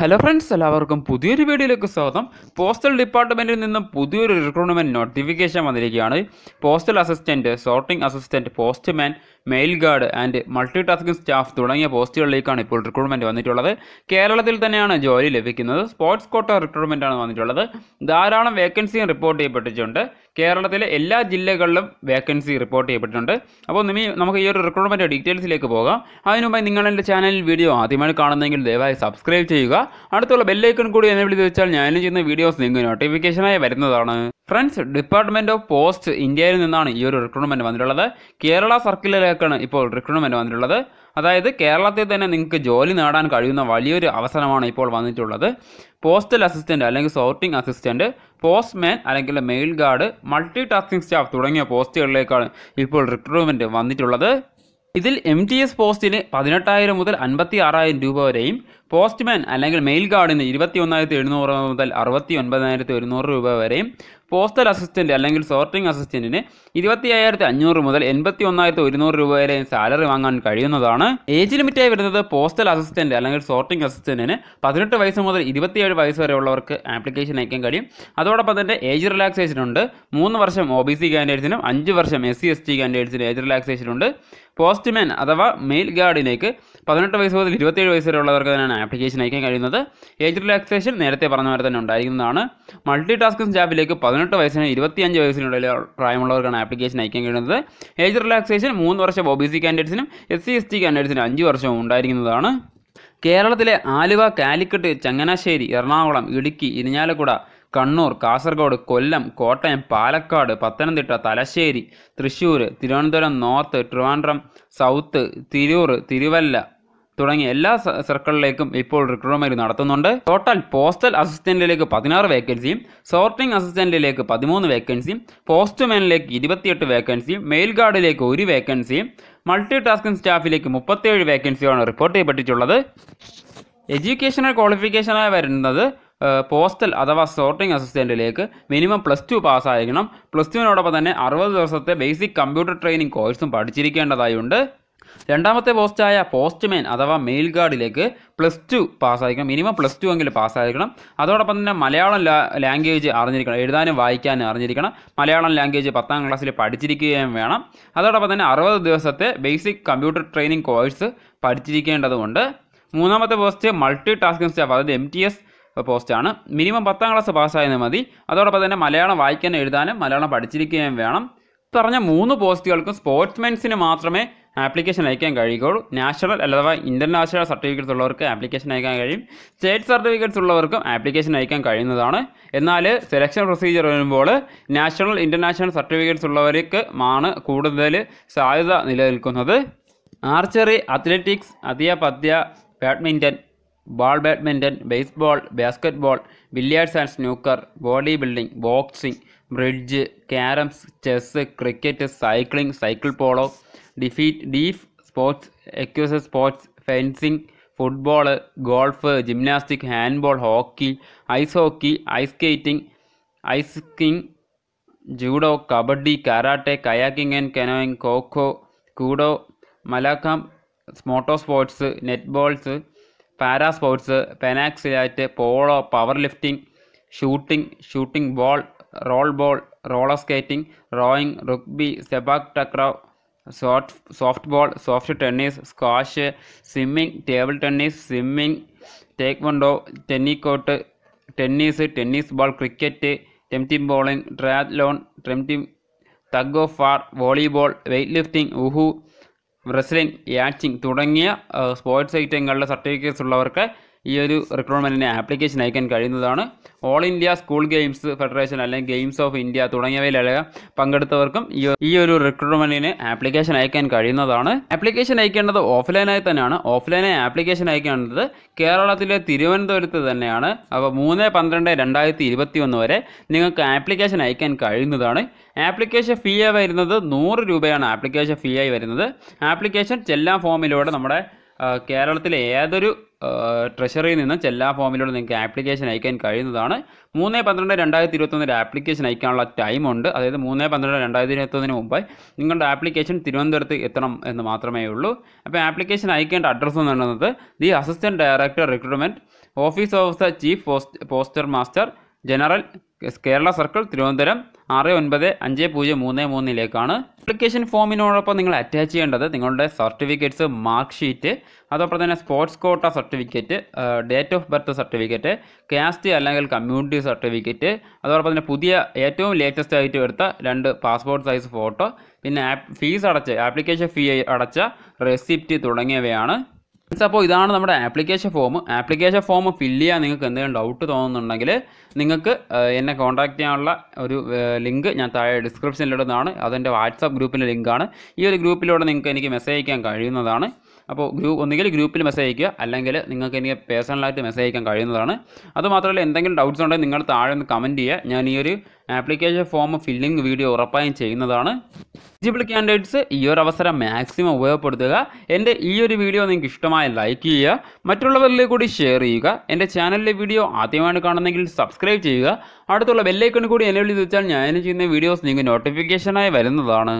hello friends എല്ലാവർക്കും പുതിയൊരു വീഡിയോയിലേക്ക് സ്വാഗതം പോസ്റ്റൽ ഡിപ്പാർട്ട്മെൻറ്റിൽ നിന്നും പുതിയൊരു റിക്രൂട്ട്മെൻറ്റ് നോട്ടിഫിക്കേഷൻ വന്നിരിക്കുകയാണ് postal assistant sorting assistant postman mail guard and multi tasking staff തുടങ്ങിയ പോസ്റ്റുകളിലേക്കാണ് ഇപ്പോൾ റിക്രൂട്ട്മെൻറ്റ് വന്നിട്ടുള്ളത് കേരളത്തിൽ തന്നെയാണ് ജോലി ലഭിക്കുന്നത് സ്പോർട്സ് കോട്ട റിക്രൂട്ട്മെൻറ്റാണ് വന്നിട്ടുള്ളത് ധാരാളം വേക്കൻസിയും റിപ്പോർട്ട് ചെയ്യപ്പെട്ടിട്ടുണ്ട് കേരളത്തിലെ എല്ലാ ജില്ലകളിലും വേക്കൻസി റിപ്പോർട്ട് ചെയ്യപ്പെട്ടിട്ടുണ്ട് അപ്പോൾ നിമി നമുക്ക് ഈ ഒരു റിക്രൂട്ട്മെൻറ്റ് ഡീറ്റെയിൽസിലേക്ക് പോകാം അതിനുമുമ്പ് നിങ്ങൾ എൻ്റെ ചാനലിൽ വീഡിയോ ആദ്യമായി കാണുന്നെങ്കിൽ ദയവായി സബ്സ്ക്രൈബ് ചെയ്യുക അടുത്തുള്ള ബെല്ലൈക്കൺ കൂടി എന്നെ വിളിച്ച് വെച്ചാൽ ഞാനും ചെയ്യുന്ന വീഡിയോസ് നിങ്ങൾക്ക് നോട്ടിഫിക്കേഷനായി വരുന്നതാണ് ഫ്രണ്ട്സ് ഡിപ്പാർട്ട്മെൻറ്റ് ഓഫ് പോസ്റ്റ് ഇന്ത്യയിൽ നിന്നാണ് ഈ ഒരു റിക്രൂട്ട്മെൻറ്റ് വന്നിട്ടുള്ളത് കേരള സർക്കിളിലേക്കാണ് ഇപ്പോൾ റിക്രൂട്ട്മെൻറ്റ് വന്നിട്ടുള്ളത് അതായത് കേരളത്തിൽ തന്നെ നിങ്ങൾക്ക് ജോലി നേടാൻ കഴിയുന്ന വലിയൊരു അവസരമാണ് ഇപ്പോൾ വന്നിട്ടുള്ളത് പോസ്റ്റൽ അസിസ്റ്റൻ്റ് അല്ലെങ്കിൽ സോർട്ടിംഗ് അസിസ്റ്റൻ്റ് പോസ്റ്റ്മാൻ അല്ലെങ്കിൽ mail guard multi tasking staff തുടങ്ങിയ പോസ്റ്റുകളിലേക്കാണ് ഇപ്പോൾ റിക്രൂട്ട്മെൻറ്റ് വന്നിട്ടുള്ളത് ഇതിൽ എം ടി എസ് പോസ്റ്റിന് പതിനെട്ടായിരം മുതൽ അൻപത്തി ആറായിരം രൂപ വരെയും പോസ്റ്റ്മാൻ അല്ലെങ്കിൽ മെയിൽ ഗാർഡിന് ഇരുപത്തി ഒന്നായിരത്തി എഴുന്നൂറ് മുതൽ അറുപത്തി ഒൻപതിനായിരത്തി ഒരുന്നൂറ് രൂപ വരെയും പോസ്റ്റൽ അസിസ്റ്റൻ്റ് അല്ലെങ്കിൽ സോർട്ടിംഗ് അസിസ്റ്റൻറ്റിന് ഇരുപത്തി അയ്യായിരത്തി അഞ്ഞൂറ് മുതൽ എൺപത്തി ഒന്നായിരത്തി ഒരുന്നൂറ് രൂപ വരെ സാലറി വാങ്ങാൻ കഴിയുന്നതാണ് ഏജ് ലിമിറ്റായി വരുന്നത് പോസ്റ്റൽ അസിസ്റ്റൻറ്റ് അല്ലെങ്കിൽ സോർട്ടിംഗ് അസിസ്റ്റൻറ്റിന് പതിനെട്ട് വയസ്സ് മുതൽ ഇരുപത്തിയേഴ് വയസ്സ് വരെയുള്ളവർക്ക് ആപ്ലിക്കേഷൻ അയക്കാൻ കഴിയും അതോടൊപ്പം തന്നെ ഏജ് റിലാക്സേഷൻ ഉണ്ട് മൂന്ന് വർഷം ഒ ബി സി കാൻഡിഡേറ്റ്സിനും അഞ്ച് വർഷം എസ് സി എസ് ടി കാൻഡിഡേറ്റ്സിനും ഏജ് റിലാക്സേഷൻ ഉണ്ട് പോസ്റ്റ്മാൻ അഥവാ മെയിൽ ഗാർഡിലേക്ക് പതിനെട്ട് വയസ്സ് മുതൽ ഇരുപത്തേഴ് വയസ്സ് വരെ ഉള്ളവർക്ക് തന്നെയാണ് ആപ്ലിക്കേഷൻ അയക്കാൻ കഴിയുന്നത് ഏജ് റിലാക്സേഷൻ നേരത്തെ പറഞ്ഞ പോലെ തന്നെ ഉണ്ടായിരിക്കുന്നതാണ് മൾട്ടി ടാസ്കിംഗ് ജാബിലേക്ക് പതിനെട്ട് വയസ്സിന് അഞ്ച് വയസ്സിനുള്ളിൽ പ്രായമുള്ളവർക്കാണ് ആപ്ലിക്കേഷൻ അയക്കാൻ കഴിയുന്നത് ഏജ് റിലാക്സേഷൻ മൂന്ന് വർഷം ഒ ബി സി കാൻഡിഡേറ്റ്സിനും എസ് സി എസ് ടി കാൻഡിഡേറ്റ്സിനും അഞ്ച് വർഷവും ഉണ്ടായിരിക്കുന്നതാണ് കേരളത്തിലെ ആലുവ കാലിക്കട്ട് ചങ്ങനാശ്ശേരി എറണാകുളം ഇടുക്കി ഇരിഞ്ഞാലക്കുട കണ്ണൂർ കാസർഗോഡ് കൊല്ലം കോട്ടയം പാലക്കാട് പത്തനംതിട്ട തലശ്ശേരി തൃശ്ശൂർ തിരുവനന്തപുരം നോർത്ത് ട്രിവാൻഡ്രം സൗത്ത് തിരൂർ തിരുവല്ല തുടങ്ങിയ എല്ലാ സർക്കിളിലേക്കും ഇപ്പോൾ റിക്രൂട്ട്മെന്റ് നടത്തുന്നുണ്ട് ടോട്ടൽ പോസ്റ്റൽ അസിസ്റ്റൻറ്റിലേക്ക് പതിനാറ് വേക്കൻസിയും സോർട്ടിംഗ് അസിസ്റ്റൻറ്റിലേക്ക് പതിമൂന്ന് വേക്കൻസിയും പോസ്റ്റ്മാനിലേക്ക് ഇരുപത്തിയെട്ട് വേക്കൻസിയും മെയിൽ ഗാർഡിലേക്ക് ഒരു വേക്കൻസിയും മൾട്ടി ടാസ്കിംഗ് സ്റ്റാഫിലേക്ക് മുപ്പത്തേഴ് വേക്കൻസിയുമാണ് റിപ്പോർട്ട് ചെയ്യപ്പെട്ടിട്ടുള്ളത് എഡ്യൂക്കേഷണൽ ക്വാളിഫിക്കേഷനായി വരുന്നത് പോസ്റ്റൽ അഥവാ സോർട്ടിംഗ് അസിസ്റ്റൻറ്റിലേക്ക് മിനിമം പ്ലസ് ടു പാസ്സായിരിക്കണം പ്ലസ് ടുവിനോടൊപ്പം തന്നെ അറുപത് ദിവസത്തെ ബേസിക് കമ്പ്യൂട്ടർ ട്രെയിനിങ് കോഴ്സും പഠിച്ചിരിക്കേണ്ടതായുണ്ട് രണ്ടാമത്തെ പോസ്റ്റായ പോസ്റ്റ്മാൻ അഥവാ മെയിൽ ഗാർഡിലേക്ക് പ്ലസ് ടു പാസ്സായിരിക്കണം മിനിമം പ്ലസ് ടു എങ്കിലും പാസ്സായിരിക്കണം അതോടൊപ്പം തന്നെ മലയാളം ലാംഗ്വേജ് അറിഞ്ഞിരിക്കണം എഴുതാനും വായിക്കാനും അറിഞ്ഞിരിക്കണം മലയാളം ലാംഗ്വേജ് പത്താം ക്ലാസ്സിൽ പഠിച്ചിരിക്കുകയും വേണം അതോടൊപ്പം തന്നെ അറുപത് ദിവസത്തെ ബേസിക് കമ്പ്യൂട്ടർ ട്രെയിനിങ് കോഴ്സ് പഠിച്ചിരിക്കേണ്ടതുകൊണ്ട് മൂന്നാമത്തെ പോസ്റ്റ് മൾട്ടി ടാസ്കിംഗ് സ്റ്റാഫ് അതായത് എം ടി എസ് പോസ്റ്റാണ് മിനിമം പത്താം ക്ലാസ് പാസ്സായത് മതി അതോടൊപ്പം തന്നെ മലയാളം വായിക്കാനും എഴുതാനും മലയാളം പഠിച്ചിരിക്കുകയും വേണം പറഞ്ഞ മൂന്ന് പോസ്റ്റുകൾക്കും സ്പോർട്സ്മെൻസിന് മാത്രമേ ആപ്ലിക്കേഷൻ അയക്കാൻ കഴിയുകയുള്ളൂ നാഷണൽ അഥവാ ഇൻ്റർനാഷണൽ സർട്ടിഫിക്കറ്റ്സ് ഉള്ളവർക്ക് ആപ്ലിക്കേഷൻ അയക്കാൻ കഴിയും സ്റ്റേറ്റ് സർട്ടിഫിക്കറ്റ്സ് ഉള്ളവർക്കും ആപ്ലിക്കേഷൻ അയക്കാൻ കഴിയുന്നതാണ് എന്നാൽ സെലക്ഷൻ പ്രൊസീജിയർ വരുമ്പോൾ നാഷണൽ ഇൻ്റർനാഷണൽ സർട്ടിഫിക്കറ്റ്സ് ഉള്ളവർക്ക് ആണ് കൂടുതൽ സാധ്യത നിലനിൽക്കുന്നത് ആർച്ചറി അത്ലറ്റിക്സ് അധ്യാപദ്യ badminton ball badminton, baseball, basketball, billiards and snooker, bodybuilding, boxing, bridge, caroms, chess, cricket, cycling, cycle polo, defeat, deep sports, aquatic sports, fencing, football, golf, gymnastics, handball, hockey, ice hockey, ice skating, ice skiing, judo, kabaddi, karate, kayaking and canoeing, coco, kudo, malakam, motor sports, netballs, para sports പെനാക്സിലാറ്റ് polo power lifting shooting shooting ball roll ball roller skating rowing rugby sepak takraw soft softball soft tennis squash swimming table tennis swimming take taekwondo tenniquoit tennis tennis ball cricket tenpin bowling triathlon tenpin tug of war volleyball weight lifting wushu wrestling yachting തുടങ്ങിയ sports ഐറ്റങ്ങളുടെ certificates ഉള്ളവർക്ക് ഈ ഒരു റിക്രൂട്ട്മെൻറ്റിന് application അയക്കാൻ കഴിയുന്നതാണ് all India school games federation അല്ലെങ്കിൽ games of India തുടങ്ങിയവയിലെല്ലാം പങ്കെടുത്തവർക്കും ഈ ഒരു റിക്രൂട്ട്മെൻറ്റിന് ആപ്ലിക്കേഷൻ അയക്കാൻ കഴിയുന്നതാണ് ആപ്ലിക്കേഷൻ അയക്കേണ്ടത് ഓഫ്ലൈനായി തന്നെയാണ് ഓഫ്ലൈനായി ആപ്ലിക്കേഷൻ അയക്കേണ്ടത് കേരളത്തിലെ തിരുവനന്തപുരത്ത് തന്നെയാണ് അപ്പോൾ മൂന്ന് പന്ത്രണ്ട് രണ്ടായിരത്തി ഇരുപത്തി ഒന്ന് വരെ നിങ്ങൾക്ക് ആപ്ലിക്കേഷൻ അയക്കാൻ കഴിയുന്നതാണ് ആപ്ലിക്കേഷൻ ഫീ ആയി വരുന്നത് നൂറ് രൂപയാണ് ആപ്ലിക്കേഷൻ ഫീ ആയി വരുന്നത് ആപ്ലിക്കേഷൻ ചെല്ലാം ഫോമിലൂടെ നമ്മുടെ കേരളത്തിലെ ഏതൊരു ട്രഷറിയിൽ നിന്ന് ചെല്ലാ ഫോമിലൂടെ നിങ്ങൾക്ക് ആപ്ലിക്കേഷൻ അയക്കാൻ കഴിയുന്നതാണ് മൂന്ന് പന്ത്രണ്ട് രണ്ടായിരത്തി ഇരുപത്തൊന്നിൽ ആപ്ലിക്കേഷൻ അയക്കാനുള്ള ടൈമുണ്ട് അതായത് മൂന്ന് പന്ത്രണ്ട് രണ്ടായിരത്തി ഇരുപത്തൊന്നിന് മുമ്പായി നിങ്ങളുടെ ആപ്ലിക്കേഷൻ തിരുവനന്തപുരത്ത് എത്തണം എന്ന് മാത്രമേ ഉള്ളൂ അപ്പോൾ ആപ്ലിക്കേഷൻ അയക്കേണ്ട അഡ്രസ്സ് എന്ന് പറയുന്നത് the assistant director recruitment office of the chief post poster master general Kerala circle Thiruvananthapuram ആറ് ഒൻപത് അഞ്ച് പൂജ്യം മൂന്ന് മൂന്നിലേക്കാണ് അപ്ലിക്കേഷൻ ഫോമിനോടൊപ്പം നിങ്ങൾ അറ്റാച്ച് ചെയ്യേണ്ടത് നിങ്ങളുടെ സർട്ടിഫിക്കറ്റ്സ് മാർക്ക് ഷീറ്റ് അതോടൊപ്പം തന്നെ sports quota certificate date of birth certificate caste അല്ലെങ്കിൽ കമ്മ്യൂണിറ്റി സർട്ടിഫിക്കറ്റ് അതോടൊപ്പം തന്നെ പുതിയ ഏറ്റവും ലേറ്റസ്റ്റ് ആയിട്ട് എടുത്ത രണ്ട് പാസ്പോർട്ട് സൈസ് ഫോട്ടോ പിന്നെ ഫീസ് അടച്ച് ആപ്ലിക്കേഷൻ ഫീ അടച്ച റെസിപ്റ്റ് തുടങ്ങിയവയാണ് അപ്പോൾ ഇതാണ് നമ്മുടെ application form application form fill ചെയ്യാൻ നിങ്ങൾക്ക് എന്തെങ്കിലും ഡൗട്ട് തോന്നുന്നുണ്ടെങ്കിൽ നിങ്ങൾക്ക് എന്നെ കോൺടാക്റ്റ് ചെയ്യാനുള്ള ഒരു ലിങ്ക് ഞാൻ താഴെ ഡിസ്ക്രിപ്ഷനിലിടുന്നതാണ് അതെൻ്റെ വാട്സാപ്പ് ഗ്രൂപ്പിൻ്റെ ലിങ്കാണ് ഈ ഒരു ഗ്രൂപ്പിലൂടെ നിങ്ങൾക്ക് എനിക്ക് മെസ്സേജ് അയക്കാൻ കഴിയുന്നതാണ് അപ്പോൾ ഗ്രൂപ്പ് ഒന്നുകിൽ ഗ്രൂപ്പിൽ മെസ്സേജ് അയക്കുക അല്ലെങ്കിൽ നിങ്ങൾക്ക് എനിക്ക് പേഴ്സണലായിട്ട് മെസ്സേജ് അയക്കാൻ കഴിയുന്നതാണ് അതുമാത്രമല്ല എന്തെങ്കിലും ഡൗട്ട്സ് ഉണ്ടെങ്കിൽ നിങ്ങൾ താഴെ ഒന്ന് കമൻറ്റ് ചെയ്യുക ഞാൻ ഈ ഒരു ആപ്ലിക്കേഷൻ ഫോം ഫില്ലിംഗ് വീഡിയോ ഉറപ്പായും ചെയ്യുന്നതാണ് എലിജിബിൾ കാൻഡിഡേറ്റ്സ് ഈ ഒരു അവസരം മാക്സിമം ഉപയോഗപ്പെടുത്തുക എൻ്റെ ഈ ഒരു വീഡിയോ നിങ്ങൾക്ക് ഇഷ്ടമായി ലൈക്ക് ചെയ്യുക മറ്റുള്ളവരിൽ കൂടി ഷെയർ ചെയ്യുക എൻ്റെ ചാനലിലെ വീഡിയോ ആദ്യമായിട്ട് കാണുന്നെങ്കിൽ സബ്സ്ക്രൈബ് ചെയ്യുക അടുത്തുള്ള ബെല്ലൈക്കൺ കൂടി എന്നെ വെച്ചാൽ ഞാൻ ചെയ്യുന്ന വീഡിയോസ് നിങ്ങൾക്ക് നോട്ടിഫിക്കേഷനായി വരുന്നതാണ്